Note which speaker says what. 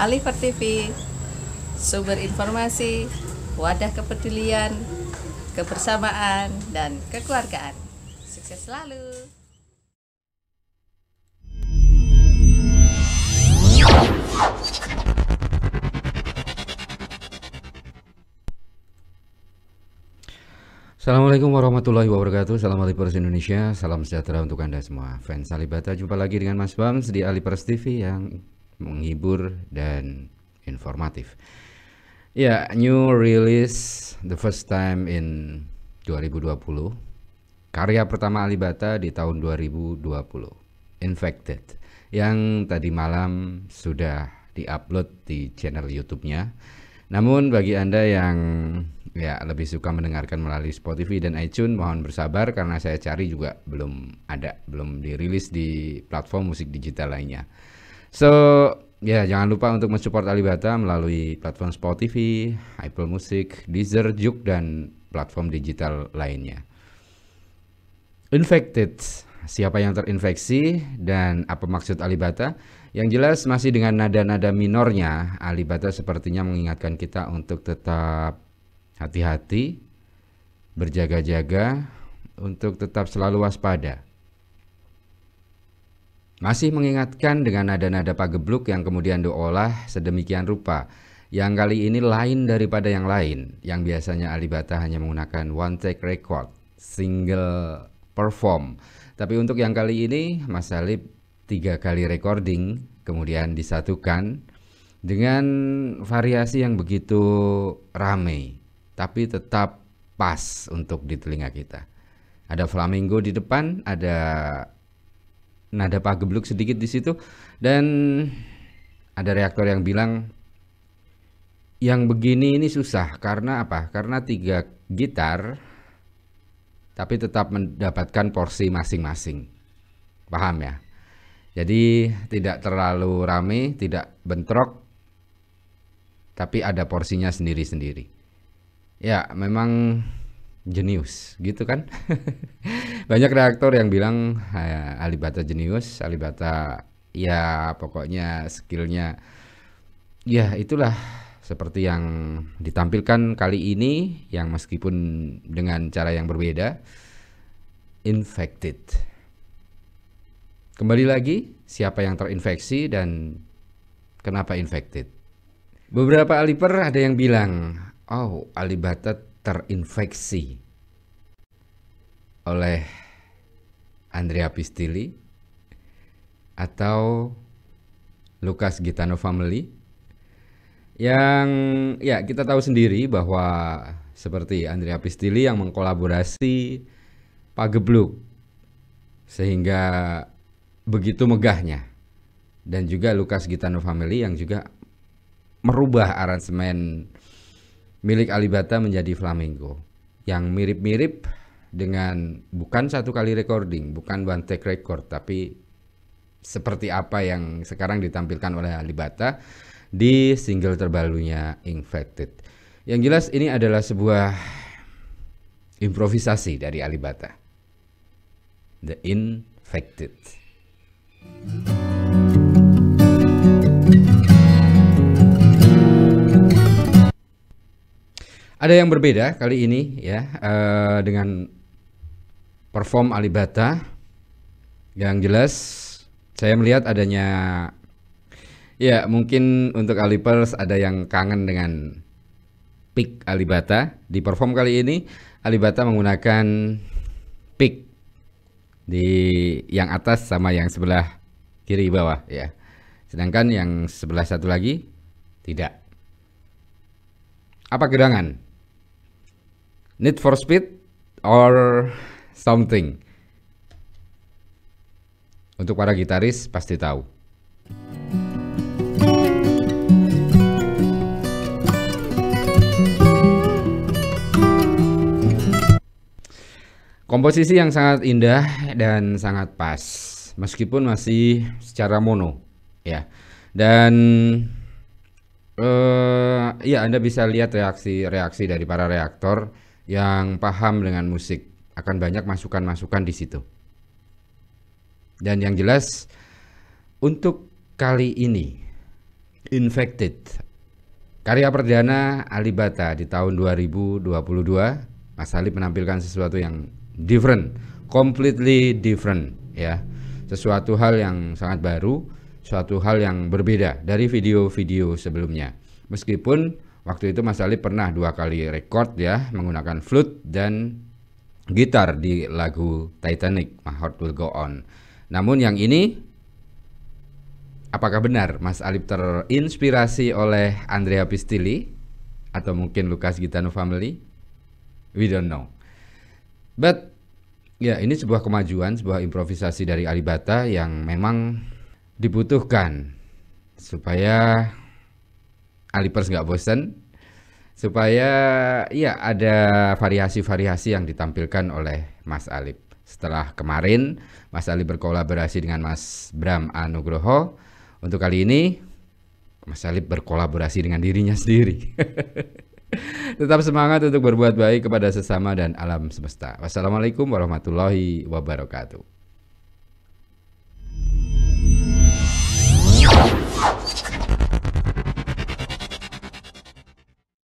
Speaker 1: Aliver TV, sumber informasi, wadah kepedulian, kebersamaan, dan kekeluargaan. Sukses selalu! Assalamualaikum warahmatullahi wabarakatuh Salam Alipers Indonesia Salam sejahtera untuk Anda semua Fans Alibata Jumpa lagi dengan Mas Bams di Alipers TV yang menghibur dan informatif. Ya, yeah, new release the first time in 2020. Karya pertama Alibata di tahun 2020, Infected, yang tadi malam sudah diupload di channel YouTube-nya. Namun bagi Anda yang ya lebih suka mendengarkan melalui Spotify dan iTunes, mohon bersabar karena saya cari juga belum ada, belum dirilis di platform musik digital lainnya. So ya yeah, jangan lupa untuk mensupport Alibata melalui platform Spotify, Apple Music, Deezer, Juk dan platform digital lainnya. Infected, siapa yang terinfeksi dan apa maksud Alibata? Yang jelas masih dengan nada-nada minornya, Alibata sepertinya mengingatkan kita untuk tetap hati-hati, berjaga-jaga, untuk tetap selalu waspada. Masih mengingatkan dengan nada-nada pagebluk yang kemudian diolah sedemikian rupa, yang kali ini lain daripada yang lain, yang biasanya Alibata hanya menggunakan one take record, single perform. Tapi untuk yang kali ini, Mas Alib tiga kali recording, kemudian disatukan dengan variasi yang begitu rame, tapi tetap pas untuk di telinga kita. Ada flamingo di depan, ada nada pagebluk sedikit di situ dan ada reaktor yang bilang yang begini ini susah karena apa? Karena tiga gitar tapi tetap mendapatkan porsi masing-masing. Paham ya? Jadi tidak terlalu rame, tidak bentrok tapi ada porsinya sendiri-sendiri. Ya, memang jenius gitu kan banyak reaktor yang bilang Alibata jenius Alibata ya pokoknya skillnya ya itulah seperti yang ditampilkan kali ini yang meskipun dengan cara yang berbeda infected kembali lagi siapa yang terinfeksi dan kenapa infected beberapa aliper ada yang bilang oh Alibata terinfeksi oleh Andrea Pistilli atau Lukas Gitano Family yang ya kita tahu sendiri bahwa seperti Andrea Pistilli yang mengkolaborasi Pagebluk sehingga begitu megahnya dan juga Lukas Gitano Family yang juga merubah aransemen milik Alibata menjadi Flamingo yang mirip-mirip dengan bukan satu kali recording, bukan one take record, tapi seperti apa yang sekarang ditampilkan oleh Alibata di single terbarunya Infected. Yang jelas ini adalah sebuah improvisasi dari Alibata. The Infected. Ada yang berbeda kali ini ya uh, dengan perform Alibata. Yang jelas saya melihat adanya ya mungkin untuk Alipers ada yang kangen dengan pick Alibata di perform kali ini Alibata menggunakan pick di yang atas sama yang sebelah kiri bawah ya. Sedangkan yang sebelah satu lagi tidak. Apa gerangan? Need for Speed or something. Untuk para gitaris pasti tahu. Komposisi yang sangat indah dan sangat pas, meskipun masih secara mono, ya. Dan eh, ya Anda bisa lihat reaksi-reaksi dari para reaktor yang paham dengan musik. Akan banyak masukan-masukan di situ. Dan yang jelas untuk kali ini Infected karya perdana Alibata di tahun 2022 Mas Ali menampilkan sesuatu yang different, completely different ya. Sesuatu hal yang sangat baru, suatu hal yang berbeda dari video-video sebelumnya. Meskipun Waktu itu Mas Ali pernah dua kali rekod ya menggunakan flute dan gitar di lagu Titanic, My Heart Will Go On. Namun yang ini apakah benar Mas Alip terinspirasi oleh Andrea Pistilli atau mungkin Lukas Gitano Family? We don't know. But ya ini sebuah kemajuan, sebuah improvisasi dari Alibata yang memang dibutuhkan supaya Alipers nggak bosen supaya ya ada variasi-variasi yang ditampilkan oleh Mas Alip. Setelah kemarin Mas Alip berkolaborasi dengan Mas Bram Anugroho, untuk kali ini Mas Alip berkolaborasi dengan dirinya sendiri. Tetap semangat untuk berbuat baik kepada sesama dan alam semesta. Wassalamualaikum warahmatullahi wabarakatuh.